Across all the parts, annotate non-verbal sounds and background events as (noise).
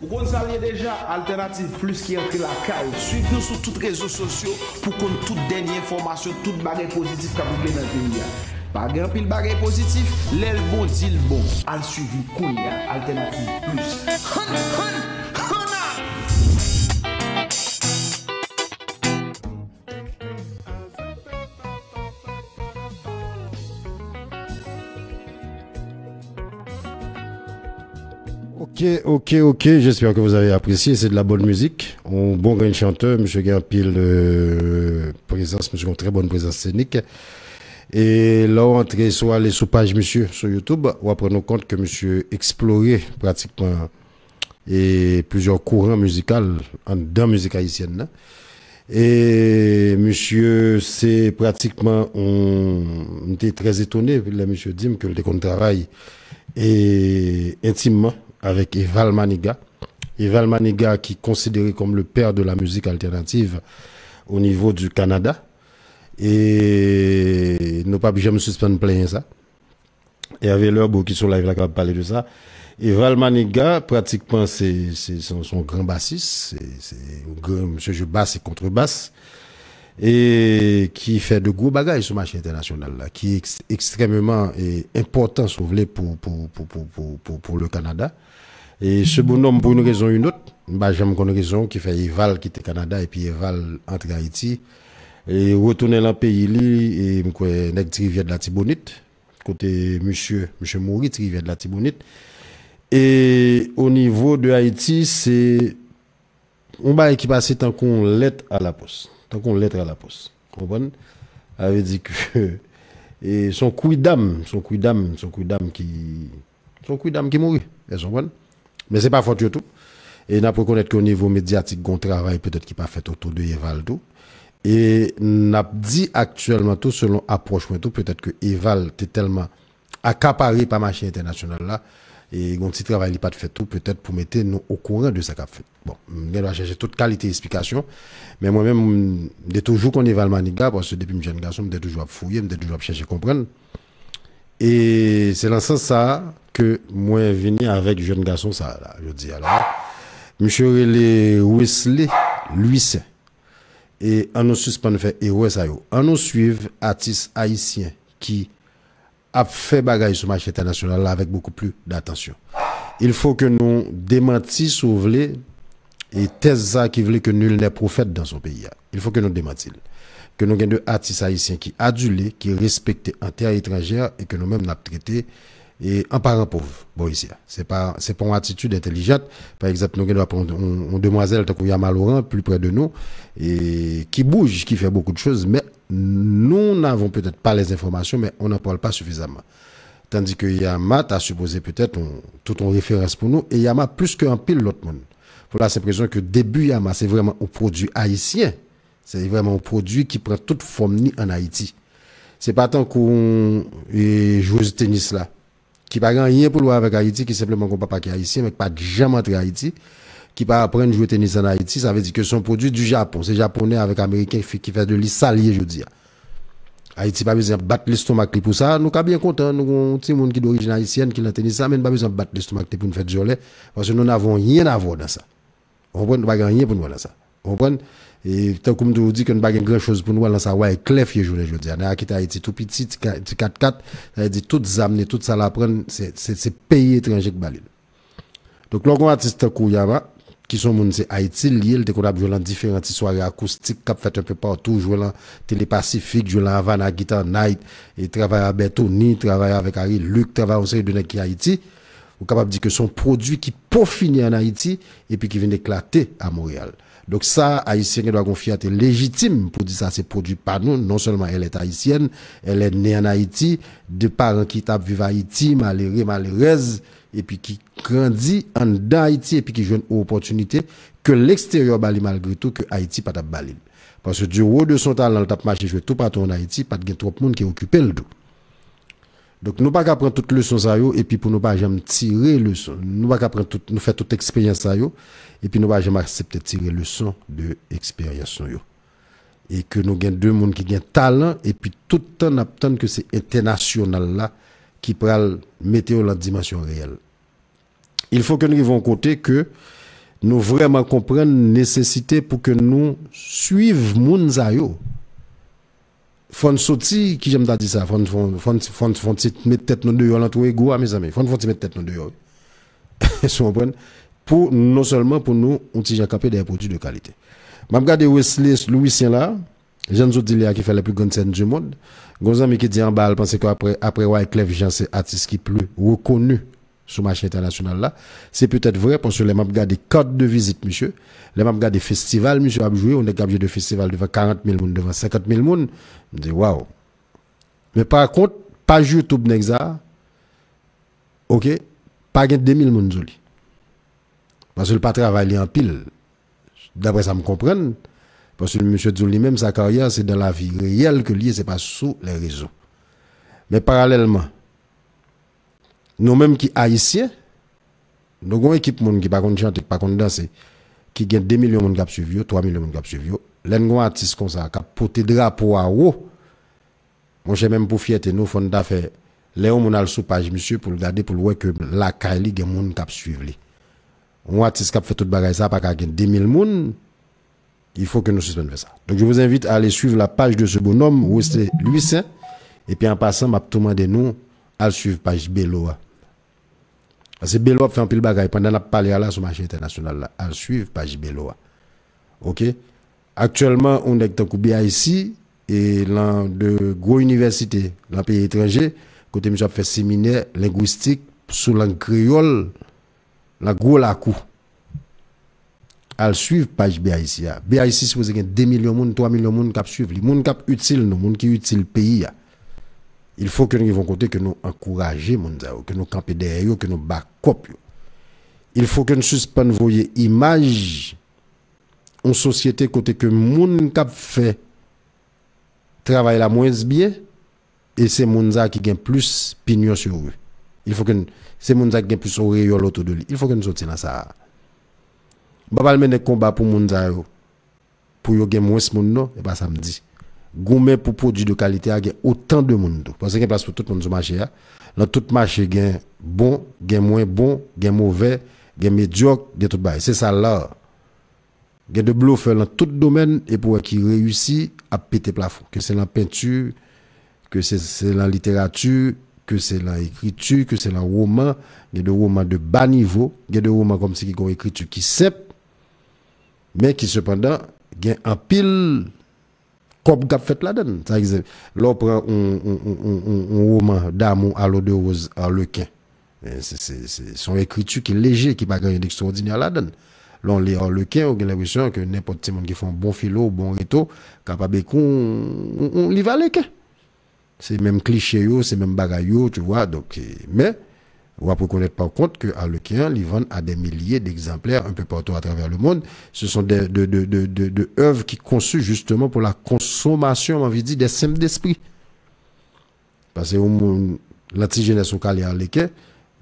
Vous connaissez déjà Alternative Plus qui entre la caille. Suivez-nous sur toutes les réseaux sociaux pour connaître toute dernière toutes les bagarre positives qui vous dans le pays. Hein. Pas en pile positives, positif, l'aile bon, dit le bon. Al suivi, Kounia, Alternative Plus. Ok, ok, ok. J'espère que vous avez apprécié. C'est de la bonne musique. Un bon grand chanteur, monsieur Gampil, euh, présence, monsieur, une très bonne présence scénique. Et là, on entre soit les sous-pages, monsieur, sur YouTube, on va prendre compte que monsieur explorait pratiquement et plusieurs courants musicaux dans la musique haïtienne. Hein. Et monsieur, c'est pratiquement, on était très étonné, monsieur dim que le travail et intimement avec Eval Maniga. Eval Maniga qui est considéré comme le père de la musique alternative au niveau du Canada. Et nous pas obligé de me suspendre plein ça. Et avait leur beau qui sont live là qui va parler de ça. Eval Maniga, pratiquement, c'est son, grand bassiste. C'est un grand monsieur je basse et contrebasse et qui fait de gros bagages sur le marché international, qui est extrêmement eh, important, vous voulez, pour, pour, pour, pour, le Canada. Et ce bonhomme, pour une raison ou une autre, bah, j'aime qu'on raison qui fait Eval quitter le Canada et puis Eval entre Haïti et retourner dans le pays, lui et une rivière de la Tibonite, côté monsieur, monsieur Maurice, rivière de la Tibonite. Et au niveau de Haïti, c'est, on va qui passe tant qu'on l'aide à la poste tant qu'on lettre à la poste. Comprenez Elle dit que (laughs) et son couille d'âme, son couille d'âme, son couille d'âme qui son couille d'âme qui mourit, Mais c'est pas fort du tout. Et n'a pas reconnaître qu'au niveau médiatique, on travail peut-être qui pas fait autour de Evaldo. Et n'a dit actuellement tout selon approche peut-être que Eval était tellement accaparé par marché international là et petit travail n'est pas fait tout peut-être pour mettre nous au courant de ça qu'a fait bon je va chercher toute qualité d'explication mais moi-même de toujours qu'on est valmaniga parce que depuis que je jeune garçon je toujours à fouiller je toujours à chercher à comprendre et c'est dans ce sens ça que moi venu avec jeune garçon ça je dis alors monsieur Wesley Luis et on nous suspend fait héros ça on nous suivre artiste haïtien qui a fait bagaille sur le marché international avec beaucoup plus d'attention. Il faut que nous démentissions, si vous voulez, et thèse qui voulait que nul n'est prophète dans son pays. Hein. Il faut que nous démentions. Que nous gagnions des artistes haïtiens qui adulés, qui respectaient en terre étrangère et que nous-mêmes n'avons traité et un parent pauvre bon ici c'est pas c'est pas une attitude intelligente par exemple nous avons une, une demoiselle a Laurent plus près de nous et qui bouge qui fait beaucoup de choses mais nous n'avons peut-être pas les informations mais on n'en parle pas suffisamment tandis que Yama a supposé peut-être tout ton référence pour nous et Yama plus qu'un pile l'autre monde Voilà, c'est simple que début Yama c'est vraiment un produit haïtien c'est vraiment un produit qui prend toute forme ni en Haïti c'est pas tant qu'on joue au tennis là qui pas rien pour le avec Haïti, qui simplement qu'on papa qui est haïtien, mais qui pas jamais entré Haïti, qui pas apprendre à jouer tennis en Haïti, ça veut dire que son produit du Japon, c'est japonais avec américain qui fait de l'issalier, je veux dire. Haïti pas besoin de battre l'estomac pour ça. Nous sommes bien contents. Nous avons petit gens qui d'origine haïtienne qui l'a tenu ça, mais nous pas besoin de battre l'estomac pour nous faire jolet. Parce que nous n'avons rien à voir dans ça. On ne pas rien pour nous dans ça. On et tant comme vous dit qu'on n'a pas grand chose pour nous, là, ça va être clair, je veux dire. On a quitté Haïti tout petit, 4-4, ça veut dire, toutes tout ça l'apprendre, c'est pays étranger que balade. Donc, l'on artiste Kouyama, qui sont monde c'est Haïti lié le qu'on a joué dans différentes soirées acoustiques cap fait un peu partout joué là télé pacifique joué là Havana Guitar Night et travaille avec Tony travaille avec Harry Luc travaille aussi de qui Haïti On capable dire que son produit qui finir en Haïti et puis qui vient d'éclater à Montréal donc ça, Haïtienne doit confier légitime pour dire ça, c'est produit par nous. Non seulement elle est haïtienne, elle est née en Haïti, de parents qui tapent en Haïti, malheureux, malheureuse, et puis qui grandit en Haïti, et puis qui joue une opportunité que l'extérieur bali malgré tout, que Haïti pas bali. Parce que du haut de son talent, le tape marché, je tout partout en Haïti, pas de trop de monde qui est le dos. Donc nous pas prendre toutes leçons ça et puis pour nous pas jamais tirer leçon. Nous pas toute faire toute expérience ça et puis nous pas jamais accepter tirer leçon de expérience Et que nous gagnons deux mondes qui gagnent talent et puis tout le temps que c'est international là qui pral mettre dans la dimension réelle. Il faut que nous arrivions côté que nous vraiment la nécessité pour que nous suivions les moun fon soti, ki jem da di sa, fon ti met tèt nou deyo, lantou e go mes fon fon ti met tèt nou deyo. E (laughs) Sou pour non seulement pour nous, produits de qualité. Mam gade Wesley Louisien là, jen di la plus grande scène du monde, qui qui dit en bal, pense apre wak Clef Jean se atis ki plus reconnu, sur le marché international là. C'est peut-être vrai parce que les gardent des codes de visite, monsieur. Les gardent des festivals, monsieur, a On est capable de festival devant 40 000 personnes, devant 50 000 personnes. Je dis, waouh. Mais par contre, pas YouTube Nexa, ok, pas 2000 personnes. Parce que le pas travailler en pile. D'après ça, me comprenne Parce que monsieur Dzouli, même sa carrière, c'est dans la vie réelle que lié, c'est pas sous les réseaux. Mais parallèlement, nous-mêmes qui haïtiens, nous avons une équipe monde qui pas contre chanter, pas contre danser, qui gagne 2 millions de monde qui suivent, 3 millions de monde qui suivent. Là, nous avons artiste comme ça, qui a porté drapeau à haut. Moi, j'ai même pour fierté, nous, fond d'affaires, Léon, on a le page, monsieur, pour le garder, pour le voir que la Kylie gagne y a des gens qui artiste qui fait tout bagarre ça, pas qu'à y 2 millions il faut que nous suspendions ça. Donc, je vous invite à aller suivre la page de ce bonhomme, où c'est Saint. Et puis, en passant, m'a demandé nous à suivre page Beloa. Parce que Beloa fait un pile bagaille. Pendant la a là sur le marché international, là, suit suivre page Beloa. OK? Actuellement, on est en BIC et dans de gros universités dans les pays étranger, côté nous fait séminaire linguistique sous langue créole, la gros la coup. suit suivre page BIC. BIC, cest vous 2 millions de 3 millions de monde qui suivent, les gens qui utiles, les gens qui utiles le pays. Il faut que nous vont côté que nous encourager que nous camper derrière eux, que nous backop. Il faut que nous suspendions voyer image en société côté que moun cap fait travail la moins bien et c'est Mounza qui gagne plus pignon sur eux. Il faut que c'est Mounza qui gagne plus rayon autour de lui. Il faut que nous sortions dans ça. Babal des combat pour Mounza pour yo gagne moins moun non et pas samedi gourmet pour produits de qualité a autant de monde parce qu'il y a place pour tout le monde sur hein. dans tout marché il y a bon il moins bon il mauvais il y médiocre il tout c'est ça là il y a de bluffers dans tout domaine et pour qui réussit à péter plafond que c'est la peinture que c'est la littérature que c'est l'écriture, que c'est le roman. Il y a des romans de bas niveau, il y a des romans comme ceux qui ont écriture qui simple, mais qui cependant, il y a un pile cop qui fait Ça un roman d'amour à l'odeur de rose à Lequin. C'est son écriture qui est léger, qui n'est pas extraordinaire d'extraordinaire la L'on lit en Lequin, on a l'impression que n'importe qui qui fait un bon filo un bon réto, capable de livre à Lequin. C'est même cliché, c'est même bagaille, tu vois. Donc, mais. On va reconnaître par contre qu'à Harlequin ils vendent à des milliers d'exemplaires un peu partout à travers le monde. Ce sont des œuvres qui conçues justement pour la consommation, on va dire, des simples d'esprit. Parce que l'antigène sont là à l'ekin,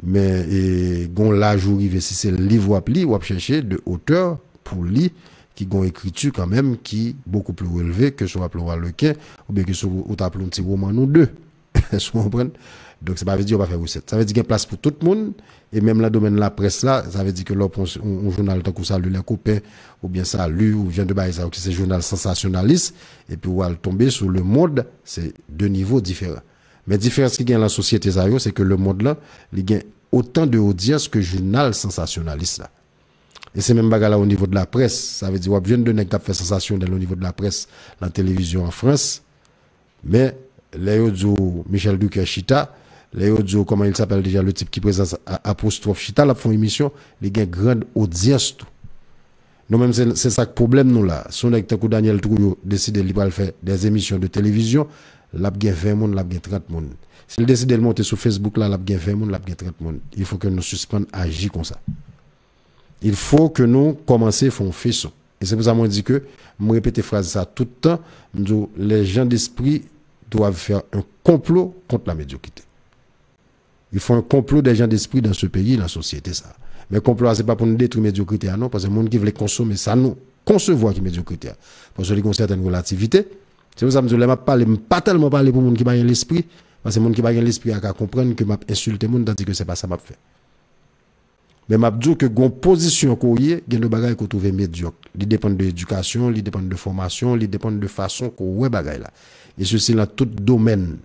mais on la jour si c'est livre ou appli ou à chercher de hauteur pour lui, qui ont écriture quand même qui est beaucoup plus élevée que ce qu'on à Harlequin ou bien que sur un petit roman ou deux. (laughs) Est-ce que vous comprenez donc, ça veut dire qu'on va faire vous Ça veut dire qu'il y a place pour tout le monde. Et même dans le domaine de la presse, là, ça veut dire que l'on journal tant ça... Ou les copains, ou bien lui ou vient de Baïsa, c'est un journal sensationnaliste. Et puis, on va tomber sur le monde, c'est deux niveaux différents. Mais la différence qui gagne dans la société, c'est que le monde là, il y a autant de audience que journal sensationnaliste Et c'est même bagarre là au niveau de la presse. Ça veut dire, on vient de nectar qui faire sensation au niveau de la presse, la télévision en France. Mais, là, Michel Duque Chita, les audios, comment ils s'appellent déjà, le type qui présente apostrophe Chita, la font émission, les une grande audience tout. Nous même c'est ça le problème nous là. Son que Daniel Trouillot décide de faire des émissions de télévision, l'a a 20 monde, l'a a 30 monde. S'il décide de monter sur Facebook là, l'a 20 monde, l'a a 30 monde. Il faut que nous suspendions à agir comme ça. Il faut que nous commencions à faire faisceau. Et c'est pour ça que je dis que, je répète phrase ça tout le temps, les gens d'esprit doivent faire un complot contre la médiocrité. Il faut un complot des gens d'esprit dans ce pays, dans la société, ça. Mais complot, c'est pas pour nous détruire la médiocrité, hein, non, parce que le monde qui veut consommer, ça nous concevoir la médiocrité. Hein. Parce que les une certaine relativité. C'est pour ça que je ne parle pas tellement parler pour les gens qui ont l'esprit, parce que les gens qui ont l'esprit à comprendre que insulté les gens tandis que ce n'est pas ça que je fais. Mais je dis que la position qu'on y a des qu'on médiocres. Il dépend de l'éducation, il dépend de la formation, il dépend de la façon qu'on voit les choses. Et ceci dans tout domaine.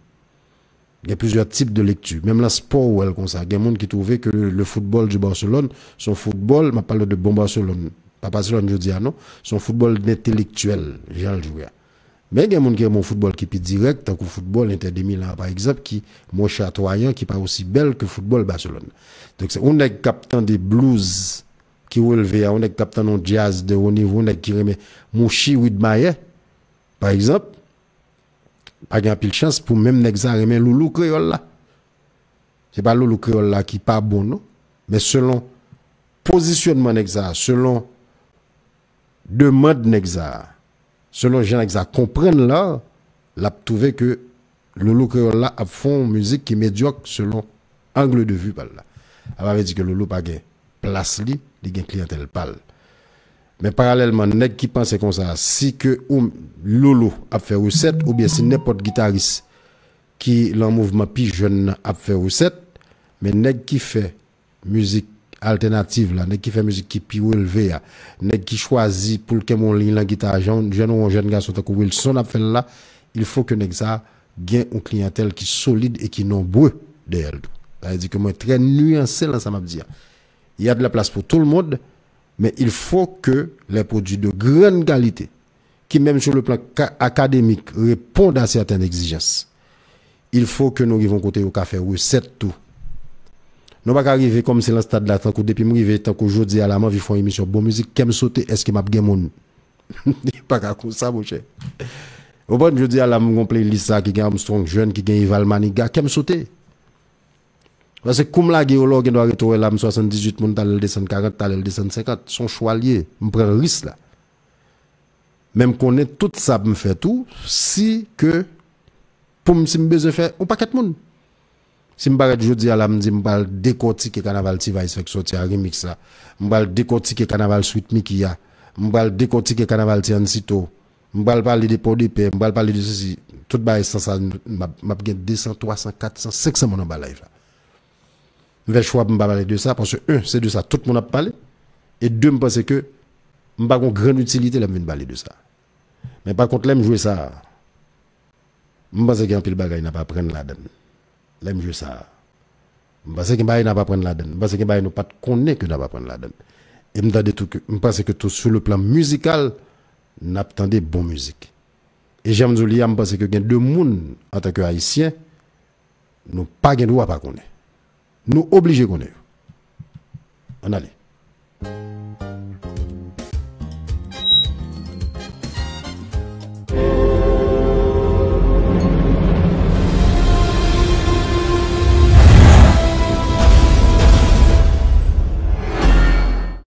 Il y a plusieurs types de lecture. Même la sport, ou elle, comme ça. Il y a des gens qui trouvaient que le football du Barcelone, son football, je parle de bon Barcelone, pas Barcelone, je dis, ah non, son football intellectuel, j'ai le joué. Mais il y a des gens qui ont le football qui est direct, tant que football Inter par exemple, qui est chatoyant, qui pas aussi belle que le football Barcelone. Donc, on est captain des blues qui élevé, on est captain de jazz de haut niveau, on est qui remet Mouchi Widmaier, par exemple pas grand pile chance pour même Nexar men loulou créole là. C'est pas loulou créole là qui pas bon non, mais selon positionnement Nexar, selon demande Nexar, selon gens nexa comprennent là, l'a trouvé que loulou créole là a fond musique qui est médiocre selon angle de vue par là. Elle avait dit que loulou pas de place li, li une clientèle pâle. Mais parallèlement, nèg qui pensait comme ça, si que ou, Lolo a fait recette ou bien si n'importe guitariste qui l'en mouvement plus jeune a fait recette, mais nèg qui fait musique alternative là, nèg qui fait musique qui plus élevée là, nèg qui choisit pour que mon ligne la guitare jeune jeune ou jeune garçon tant Wilson a fait là, il faut que nèg ça gagne une clientèle qui solide et qui nombreux derrière. Ça veut dire que moi très nuancé là ça m'a dit. Il y a de la place pour tout le monde. Mais il faut que les produits de grande qualité, qui même sur le plan académique répondent à certaines exigences, il faut que nous arrivions côté au café c'est tout. Nous pas arriver comme c'est le stade là Depuis que depuis arrivé, tant dis à la main, ils font une émission bonne musique, qu'aime sauter, est-ce que je gagné mon (laughs) pas comme ça mon cher. Au bon, je dis à la mon ça qui est Armstrong jeune qui gagne Ival Maniga, qu'aime sauter. Fase koum la geolo gen do a retoure lam 78 moun talel 240 talel 250, son chou alye, m pren ris la. Men m konen tout sa pou m fè tou, si ke poum si m bezè fè, ou paket moun. Si m baret joudi ala m di m bal dekoti ke kanaval ti vay se fèk soti a remix la, m bal dekoti ke kanaval suite mi ki ya, m bal dekoti ke kanaval ti ansito, m bal bal li depo di pè, m bal bal li disi si. Tout ba es sa sa map gen 200, 300, 400, 500 moun an bal la ifa. nouvel choix pour parler de ça parce que un c'est de ça tout le monde a parlé et deux me pense que pas une grande utilité là me parler de ça. Mais par contre l'aime jouer ça. Je pense qu'il y a un pile bagaille n'a pas prendre la donne. l'aime me jouer ça. Je pense qu'il n'a pas prendre la donne. Je pense qu'il nous pas connait que n'a pas prendre la donne. Et me tout que je pense que tout sur le plan musical n'attendait bonne musique. Et j'aime dire, je pense que y a deux monde en tant que haïtiens, nous pas gain droit pas connait nous obligés qu'on est. On allait.